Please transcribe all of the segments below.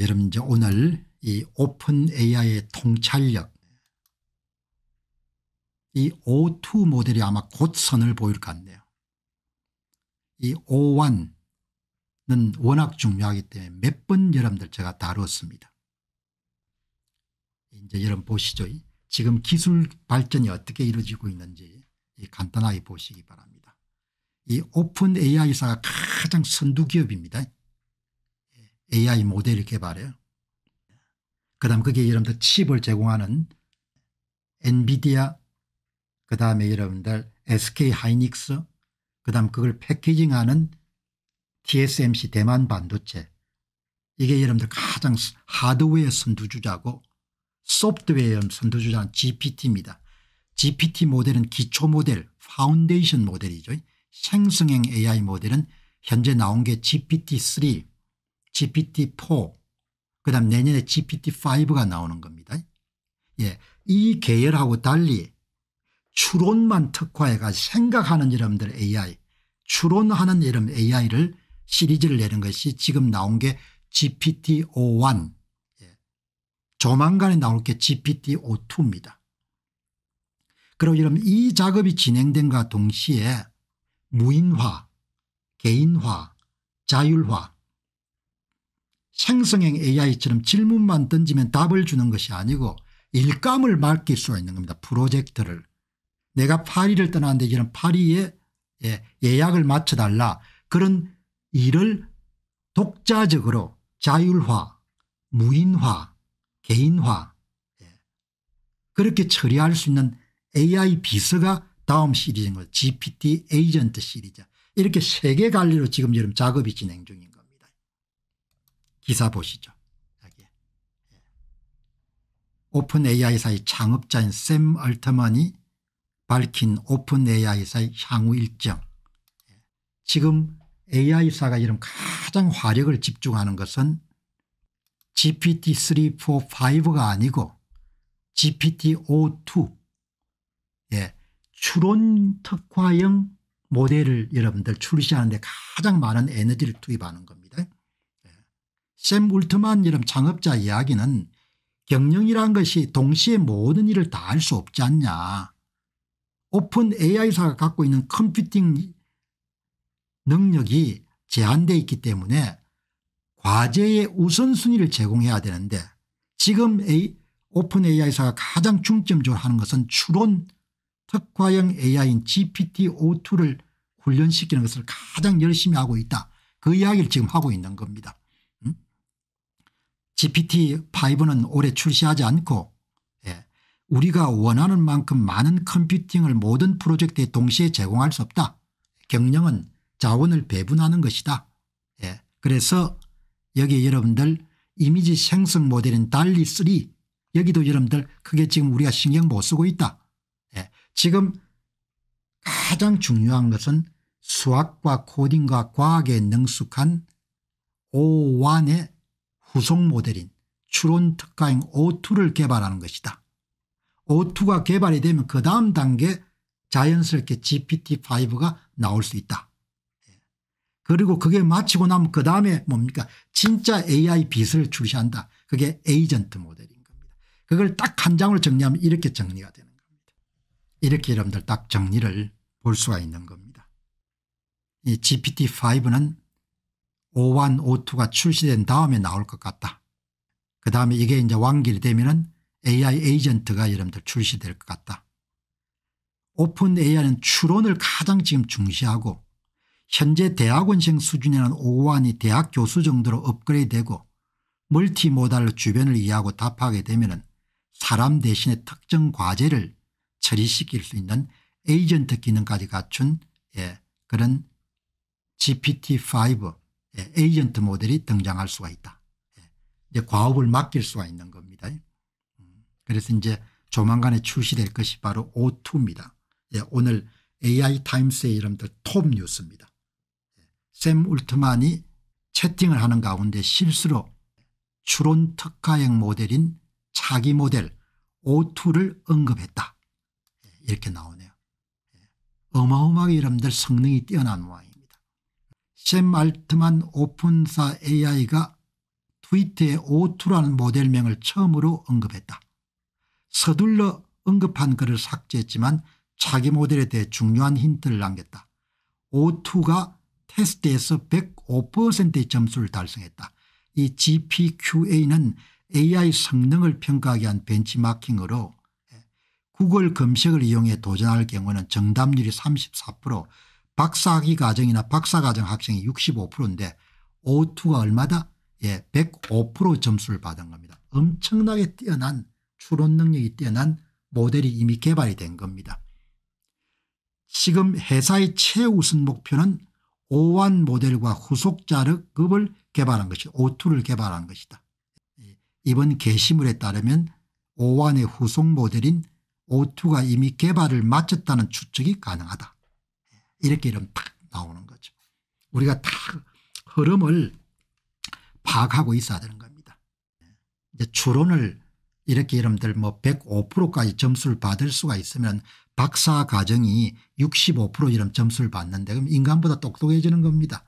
여러분 이제 오늘 이 오픈 AI의 통찰력 이 O2 모델이 아마 곧 선을 보일 것 같네요. 이 O1는 워낙 중요하기 때문에 몇 번 여러분들 제가 다루었습니다 이제 여러분 보시죠. 지금 기술 발전이 어떻게 이루어지고 있는지 간단하게 보시기 바랍니다. 이 오픈 AI사가 가장 선두 기업입니다. AI 모델을 개발해요. 그 다음 그게 여러분들 칩을 제공하는 엔비디아 그 다음에 여러분들 SK 하이닉스 그 다음 그걸 패키징하는 TSMC 대만 반도체 이게 여러분들 가장 하드웨어 선두주자고 소프트웨어 선두주자는 GPT입니다. GPT 모델은 기초 모델 파운데이션 모델이죠. 생성형 AI 모델은 현재 나온 게 GPT-3 GPT-4 그다음 내년에 GPT-5가 나오는 겁니다. 예, 이 계열하고 달리 추론만 특화해가 생각하는 여러분들 AI 추론하는 여러 AI를 시리즈를 내는 것이 지금 나온 게 GPT-O1 예. 조만간에 나올 게 GPT-O2입니다. 그리고 여러분 이 작업이 진행된과 동시에 무인화 개인화 자율화 생성형 AI처럼 질문만 던지면 답을 주는 것이 아니고 일감을 맡길 수가 있는 겁니다. 프로젝트를. 내가 파리를 떠나는데 이런 파리에 예, 예약을 맞춰달라 그런 일을 독자적으로 자율화 무인화 개인화 예, 그렇게 처리할 수 있는 AI 비서가 다음 시리즈인 거예 GPT 에이전트 시리즈 이렇게 세개 관리로 지금 여름 작업이 진행 중입니다. 기사 보시죠. 여기. 예. 오픈 AI사의 창업자인 샘 얼터먼이 밝힌 오픈 AI사의 향후 일정. 예. 지금 AI사가 이런 가장 화력을 집중하는 것은 GPT-3, 4, 5가 아니고 GPT-O2 예, 추론 특화형 모델을 여러분들 출시하는데 가장 많은 에너지를 투입하는 겁니다. 샘 울트만 이름 창업자 이야기는 경영이란 것이 동시에 모든 일을 다 할 수 없지 않냐. 오픈 AI사가 갖고 있는 컴퓨팅 능력이 제한되어 있기 때문에 과제의 우선순위를 제공해야 되는데 지금 A, 오픈 AI사가 가장 중점적으로 하는 것은 추론 특화형 AI인 GPT-O2를 훈련시키는 것을 가장 열심히 하고 있다. 그 이야기를 지금 하고 있는 겁니다. GPT-5는 올해 출시하지 않고 예, 우리가 원하는 만큼 많은 컴퓨팅을 모든 프로젝트에 동시에 제공할 수 없다. 경영은 자원을 배분하는 것이다. 예. 그래서 여기 여러분들 이미지 생성 모델인 달리 3 여기도 여러분들 크게 지금 우리가 신경 못 쓰고 있다. 예. 지금 가장 중요한 것은 수학과 코딩과 과학에 능숙한 5완의 후속 모델인 추론 특가형 O2를 개발하는 것이다. O2가 개발이 되면 그 다음 단계 자연스럽게 GPT-5가 나올 수 있다. 예. 그리고 그게 마치고 나면 그 다음에 뭡니까 진짜 AI 빛을 출시한다. 그게 에이전트 모델인 겁니다. 그걸 딱 한 장으로 정리하면 이렇게 정리가 되는 겁니다. 이렇게 여러분들 딱 정리를 볼 수가 있는 겁니다. 이 GPT-5는 5 1 O2가 출시된 다음에 나올 것 같다. 그 다음에 이게 이제 완결이 되면은 AI 에이전트가 여러분들 출시될 것 같다. 오픈 AI는 추론을 가장 지금 중시하고 현재 대학원생 수준에는 5한이 대학 교수 정도로 업그레이드되고 멀티모달로 주변을 이해하고 답하게 되면 은 사람 대신에 특정 과제를 처리시킬 수 있는 에이전트 기능까지 갖춘 예, 그런 GPT-5 예, 에이전트 모델이 등장할 수가 있다. 예, 이제 과업을 맡길 수가 있는 겁니다. 음, 그래서 이제 조만간에 출시될 것이 바로 O2입니다. 예, 오늘 AI 타임스의 이름들 톱 뉴스입니다. 샘 울트만이 채팅을 하는 가운데 실수로 추론 특화형 모델인 차기 모델 O2를 언급했다. 이렇게 나오네요. 어마어마하게 이름들 성능이 뛰어난 모양 샘 알트만 오픈사 AI가 트위터의 O2라는 모델명을 처음으로 언급했다. 서둘러 언급한 글을 삭제했지만 자기 모델에 대해 중요한 힌트를 남겼다. O2가 테스트에서 105%의 점수를 달성했다. 이 GPQA는 AI 성능을 평가하기 위한 벤치마킹으로 예, 구글 검색을 이용해 도전할 경우는 정답률이 34% 박사학위 과정이나 박사과정 학생이 65%인데 O2가 얼마다? 예, 105% 점수를 받은 겁니다. 엄청나게 뛰어난 추론 능력이 뛰어난 모델이 이미 개발이 된 겁니다. 지금 회사의 최우선 목표는 O1 모델과 후속자급을 개발한 것이 O2를 개발한 것이다. 예, 이번 게시물에 따르면 O1의 후속 모델인 O2가 이미 개발을 마쳤다는 추측이 가능하다. 이렇게 이러면 딱 나오는 거죠. 우리가 다 흐름을 파악하고 있어야 되는 겁니다. 이제 추론을 이렇게 여러분들 뭐 105%까지 점수를 받을 수가 있으면 박사 과정이 65% 이런 점수를 받는데 그럼 인간보다 똑똑해지는 겁니다.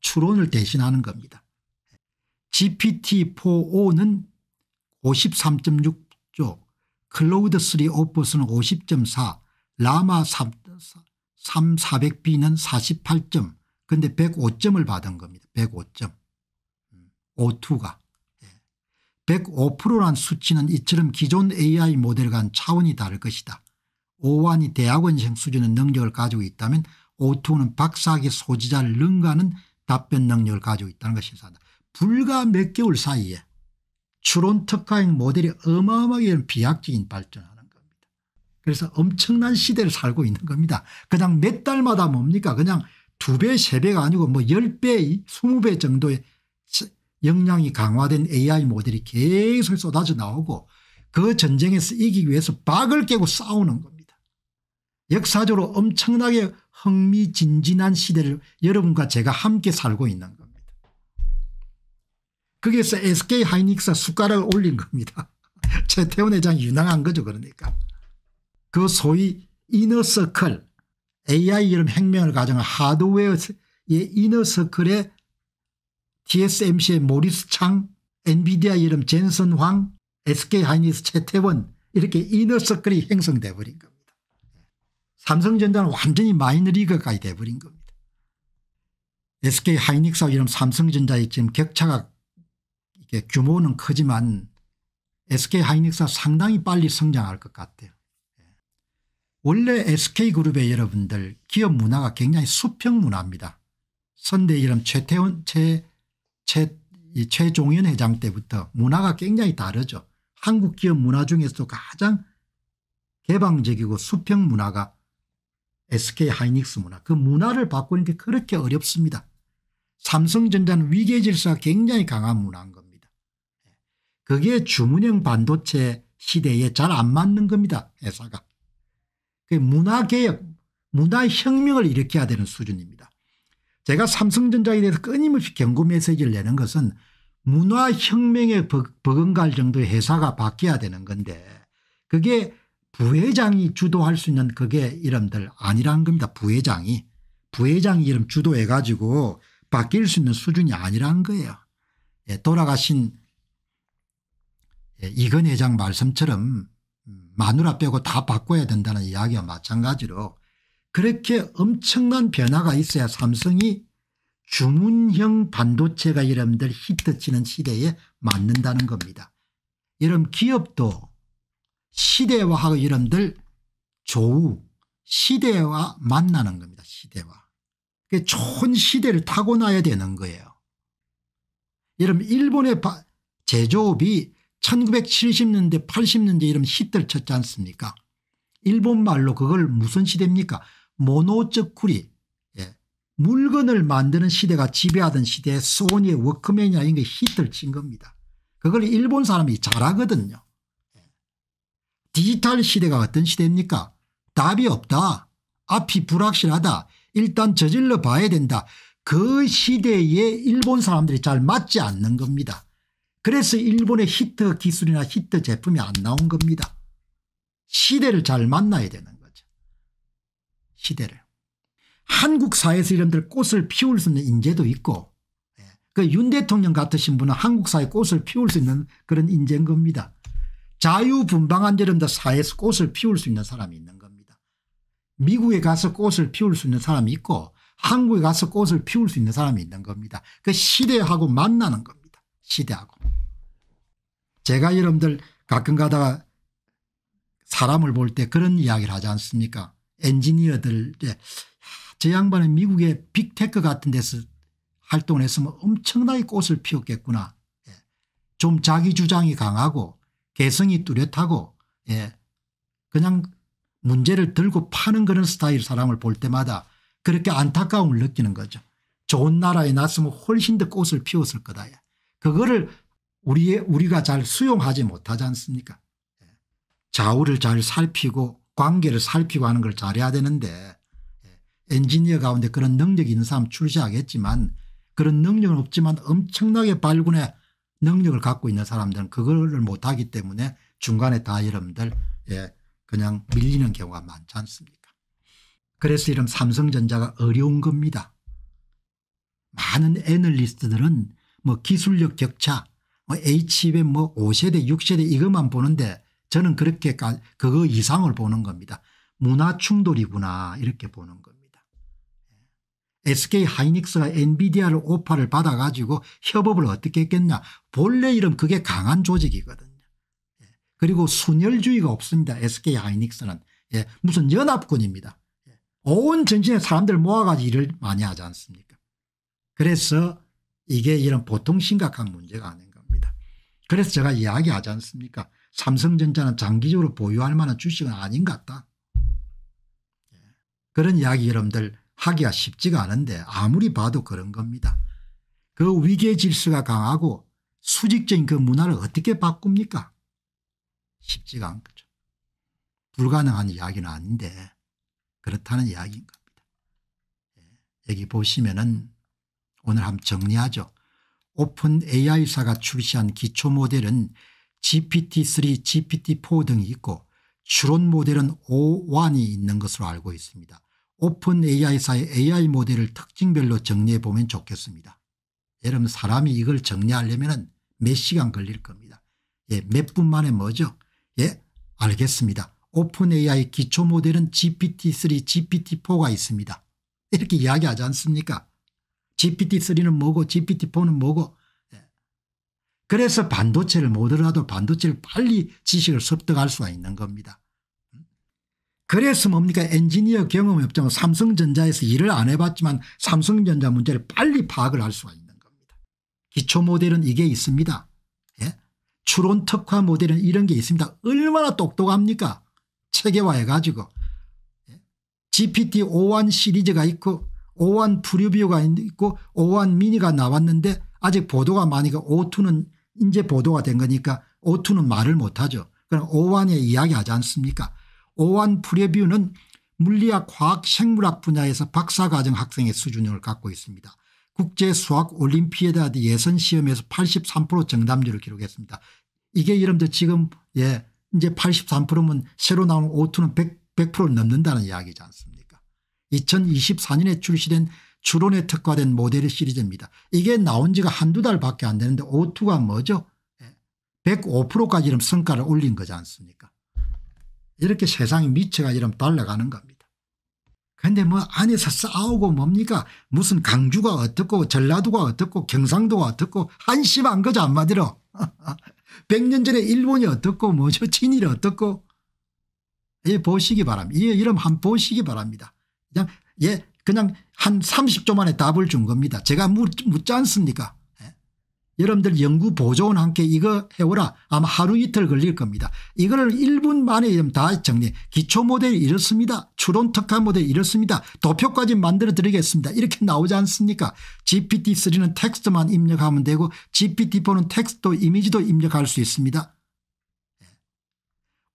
추론을 대신하는 겁니다. GPT-4O는 53.6조, 클로우드 3 오퍼스는 50.4, 라마 3, 4, 3400B는 48점 근데 105점을 받은 겁니다. 105점. O2가. 105%란 수치는 이처럼 기존 AI 모델과는 차원이 다를 것이다. O1이 대학원생 수준의 능력을 가지고 있다면 O2는 박사학위 소지자를 능가하는 답변 능력을 가지고 있다는 것이 사다. 불과 몇 개월 사이에 추론 특화형 모델이 어마어마하게 비약적인 발전을 하는 그래서 엄청난 시대를 살고 있는 겁니다. 그냥 몇 달마다 뭡니까 그냥 두 배, 세 배가 아니고 뭐1배 20배 정도의 역량이 강화된 AI 모델이 계속 쏟아져 나오고 그 전쟁에서 이기기 위해서 박을 깨고 싸우는 겁니다. 역사적으로 엄청나게 흥미진진한 시대를 여러분과 제가 함께 살고 있는 겁니다. 거기에서 SK 하이닉스가 숟가락을 올린 겁니다. 최태원 회장이 유능한 거죠 그러니까. 그 소위 이너서클 AI 이름 혁명을 가정한 하드웨어의 이너서클의 TSMC의 모리스 창, 엔비디아 이름 젠슨 황, SK 하이닉스 최태원 이렇게 이너서클이 형성돼 버린 겁니다. 삼성전자는 완전히 마이너리그까지 돼버린 겁니다. SK 하이닉스와 이름 삼성전자의 지금 격차가 규모는 크지만 SK 하이닉스가 상당히 빨리 성장할 것 같아요. 원래 SK그룹의 여러분들 기업 문화가 굉장히 수평 문화입니다. 선대 이름 최태원 최, 최, 최종현 회장 때부터 문화가 굉장히 다르죠. 한국 기업 문화 중에서도 가장 개방적이고 수평 문화가 SK 하이닉스 문화 그 문화를 바꾸는 게 그렇게 어렵습니다. 삼성전자는 위계질서가 굉장히 강한 문화인 겁니다. 그게 주문형 반도체 시대에 잘 안 맞는 겁니다. 회사가. 그 문화개혁 문화혁명을 일으켜야 되는 수준입니다. 제가 삼성전자에 대해서 끊임없이 경고 메시지를 내는 것은 문화혁명에 버금갈 정도의 회사가 바뀌어야 되는 건데 그게 부회장이 주도할 수 있는 그게 이름들 아니라는 겁니다. 부회장이. 부회장 이름 주도해 가지고 바뀔 수 있는 수준이 아니라는 거예요. 예, 돌아가신 예, 이건 회장 말씀처럼 마누라 빼고 다 바꿔야 된다는 이야기와 마찬가지로 그렇게 엄청난 변화가 있어야 삼성이 주문형 반도체가 여러분들 히트치는 시대에 맞는다는 겁니다. 여러분 기업도 시대화하고 여러분들 조우 시대와 만나는 겁니다. 시대와. 좋은 시대를 타고나야 되는 거예요. 여러분 일본의 제조업이 1970년대 80년대 이런 히트를 쳤지 않습니까 일본 말로 그걸 무슨 시대입니까 모노적 쿠리 예. 물건을 만드는 시대가 지배하던 시대에 소니의 워크맨이나 이런 게 히트를 친 겁니다 그걸 일본 사람이 잘하거든요 예. 디지털 시대가 어떤 시대입니까 답이 없다 앞이 불확실하다 일단 저질러 봐야 된다 그 시대에 일본 사람들이 잘 맞지 않는 겁니다 그래서 일본의 히트 기술이나 히트 제품이 안 나온 겁니다. 시대를 잘 만나야 되는 거죠. 시대를. 한국 사회에서 이런들 꽃을 피울 수 있는 인재도 있고 예, 그윤 대통령 같으신 분은 한국 사회 꽃을 피울 수 있는 그런 인재인 겁니다. 자유분방한 이런 사회에서 꽃을 피울 수 있는 사람이 있는 겁니다. 미국에 가서 꽃을 피울 수 있는 사람이 있고 한국에 가서 꽃을 피울 수 있는 사람이 있는 겁니다. 그 시대하고 만나는 겁니다. 시대하고. 제가 여러분들 가끔 가다가 사람을 볼 때 그런 이야기를 하지 않습니까 엔지니어들 저 양반은 미국의 빅테크 같은 데서 활동을 했으면 엄청나게 꽃을 피웠겠구나 예. 좀 자기 주장이 강하고 개성이 뚜렷하고 예. 그냥 문제를 들고 파는 그런 스타일 사람을 볼 때마다 그렇게 안타까움을 느끼는 거죠. 좋은 나라에 났으면 훨씬 더 꽃을 피웠을 거다. 예. 그거를 우리의 우리가 잘 수용하지 못하지 않습니까 좌우를 잘 살피고 관계를 살피고 하는 걸 잘해야 되는데 예, 엔지니어 가운데 그런 능력이 있는 사람 출시하겠지만 그런 능력은 없지만 엄청나게 발군의 능력을 갖고 있는 사람들은 그걸 못하기 때문에 중간에 다 여러분들 예 그냥 밀리는 경우가 많지 않습니까 그래서 이런 삼성전자가 어려운 겁니다. 많은 애널리스트들은 뭐 기술력 격차 뭐 H배 뭐 5세대 6세대 이것만 보는데 저는 그렇게 그거 이상을 보는 겁니다. 문화 충돌이구나 이렇게 보는 겁니다. SK 예. 하이닉스가 엔비디아를 오파를 받아가지고 협업을 어떻게 했겠냐 본래 이름 그게 강한 조직이거든요. 예. 그리고 순열주의가 없습니다. SK 하이닉스는 예, 무슨 연합군입니다. 예. 온전신에 사람들 모아가지고 일을 많이 하지 않습니까 그래서 이게 이런 보통 심각한 문제가 아닌 그래서 제가 이야기하지 않습니까 삼성전자는 장기적으로 보유할 만한 주식은 아닌 것 같다. 예. 그런 이야기 여러분들 하기가 쉽지가 않은데 아무리 봐도 그런 겁니다. 그 위계 질서가 강하고 수직적인 그 문화를 어떻게 바꿉니까? 쉽지가 않 거죠. 불가능한 이야기는 아닌데 그렇다는 이야기인 겁니다. 예. 여기 보시면은 오늘 한번 정리하죠. 오픈 AI사가 출시한 기초 모델은 GPT-3, GPT-4 등이 있고 추론 모델은 O1이 있는 것으로 알고 있습니다. 오픈 AI사의 AI 모델을 특징별로 정리해 보면 좋겠습니다. 여러분 사람이 이걸 정리하려면 몇 시간 걸릴 겁니다. 예, 몇 분 만에 뭐죠? 예, 알겠습니다. 오픈 AI 기초 모델은 GPT-3, GPT-4가 있습니다. 이렇게 이야기하지 않습니까? GPT-3는 뭐고 GPT-4는 뭐고 예. 그래서 반도체를 못더라도 반도체를 빨리 지식을 습득할 수가 있는 겁니다. 음? 그래서 뭡니까 엔지니어 경험 없지만 삼성전자에서 일을 안 해봤지만 삼성전자 문제를 빨리 파악을 할 수가 있는 겁니다. 기초 모델은 이게 있습니다. 예? 추론 특화 모델은 이런 게 있습니다. 얼마나 똑똑합니까 체계화해가지고 예? GPT-51 시리즈가 있고 O1 프리뷰가 있고 O1 미니가 나왔는데 아직 보도가 많으니까 O2는 이제 보도가 된 거니까 O2는 말을 못하죠. 그럼 O1에 이야기하지 않습니까 O1 프리뷰는 물리학 과학 생물학 분야에서 박사과정 학생의 수준을 갖고 있습니다. 국제수학올림피아드 예선시험에서 83% 정답률을 기록했습니다. 이게 여러분들 지금 예 이제 83%면 새로 나온 O2는 100, 1 0 0 넘는다는 이야기지 않습니까 2024년에 출시된 추론에 특화된 모델 시리즈입니다. 이게 나온 지가 한두 달밖에 안 되는데 O2가 뭐죠? 105%까지 예. 이 성과를 올린 거지 않습니까? 이렇게 세상이 미쳐가 이런 달라가는 겁니다. 근데 뭐 안에서 싸우고 뭡니까? 무슨 강주가 어떻고 전라도가 어떻고 경상도가 어떻고 한심한 거죠 한마디로. 100년 전에 일본이 어떻고 뭐죠? 친일이 어떻고. 예, 보시기 바랍니다. 예, 이름 한 보시기 바랍니다. 그냥 예 그냥 한 30조 만에 답을 준 겁니다. 제가 묻, 묻지 않습니까 예. 여러분들 연구 보조원 함께 이거 해오라 아마 하루 이틀 걸릴 겁니다. 이거를 1분 만에 다 정리 기초 모델이 이렇습니다. 추론 특화 모델이 이렇습니다. 도표까지 만들어 드리겠습니다. 이렇게 나오지 않습니까 GPT-3는 텍스트만 입력하면 되고 GPT-4는 텍스트 이미지도 입력할 수 있습니다.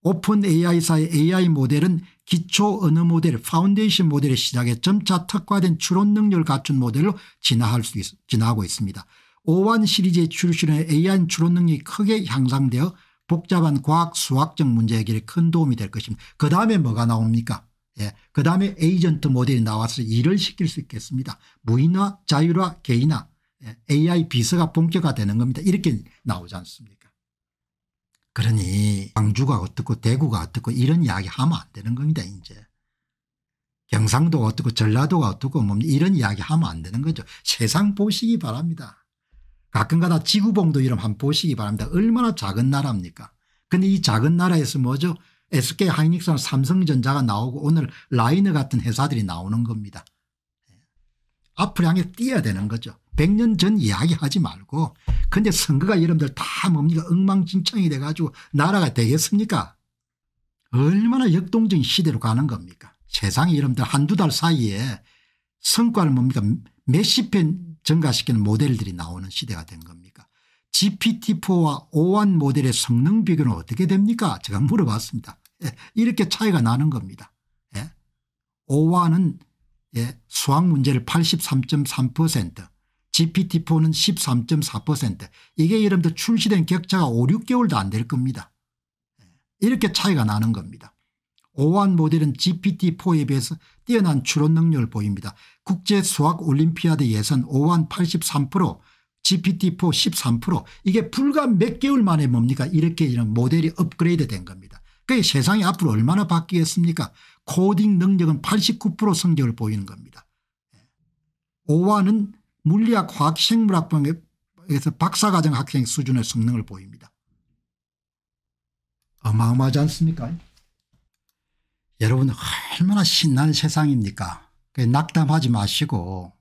오픈 AI사의 AI 모델은 기초 언어 모델 파운데이션 모델의 시작에 점차 특화된 추론 능력을 갖춘 모델로 진화할 수 있, 진화하고 있습니다. 5완 시리즈의 출시는 AI 추론 능력이 크게 향상되어 복잡한 과학 수학적 문제 해결에 큰 도움이 될 것입니다. 그 다음에 뭐가 나옵니까 예. 그 다음에 에이전트 모델이 나와서 일을 시킬 수 있겠습니다. 무인화 자유화 개인화 예. AI 비서가 본격화되는 겁니다. 이렇게 나오지 않습니까 그러니 광주가 어떻고 대구가 어떻고 이런 이야기 하면 안 되는 겁니다 이제. 경상도가 어떻고 전라도가 어떻고 뭐 이런 이야기 하면 안 되는 거죠. 세상 보시기 바랍니다. 가끔가다 지구봉도 이름 한번 보시기 바랍니다. 얼마나 작은 나라입니까 근데 이 작은 나라에서 뭐죠 SK 하이닉스나 삼성전자가 나오고 오늘 라이너 같은 회사들이 나오는 겁니다. 앞으로 향해 뛰어야 되는 거죠. 100년 전 이야기하지 말고 근데 선거가 여러분들 다 뭡니까 엉망진창이 돼가지고 나라가 되겠습니까 얼마나 역동적인 시대로 가는 겁니까 세상이 여러분들 한두 달 사이에 성과를 뭡니까 몇십 편 증가시키는 모델들이 나오는 시대가 된 겁니까 GPT-4와 오한 모델의 성능 비교는 어떻게 됩니까 제가 물어봤습니다 예, 이렇게 차이가 나는 겁니다 오한은 예? 예, 수학 문제를 83.3% GPT-4는 13.4% 이게 여러분들 출시된 격차가 5, 6개월도 안 될 겁니다. 예, 이렇게 차이가 나는 겁니다. 오한 모델은 GPT-4에 비해서 뛰어난 추론 능력을 보입니다. 국제 수학 올림피아드 예선 오한 83% GPT-4 13% 이게 불과 몇 개월 만에 뭡니까 이렇게 이런 모델이 업그레이드 된 겁니다. 그게 세상이 앞으로 얼마나 바뀌겠습니까 코딩 능력은 89% 성적을 보이는 겁니다. 5화는 물리학 화학 생물학 방에서 박사과정 학생 수준의 성능을 보입니다. 어마어마하지 않습니까 여러분 얼마나 신나는 세상입니까 낙담하지 마시고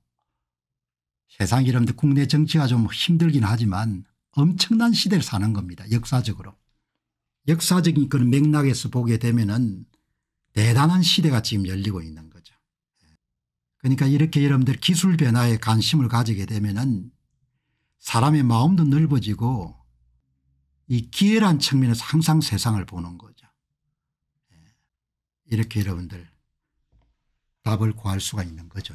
세상 이름데 국내 정치가 좀 힘들긴 하지만 엄청난 시대를 사는 겁니다 역사적으로. 역사적인 그런 맥락에서 보게 되면은 대단한 시대가 지금 열리고 있는 거죠. 그러니까 이렇게 여러분들 기술 변화에 관심을 가지게 되면은 사람의 마음도 넓어지고 이 기회란 측면에서 항상 세상을 보는 거죠. 예. 이렇게 여러분들 답을 구할 수가 있는 거죠.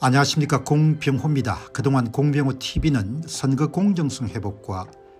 안녕하십니까 공병호입니다. 그동안 공병호 tv는 선거 공정성 회복과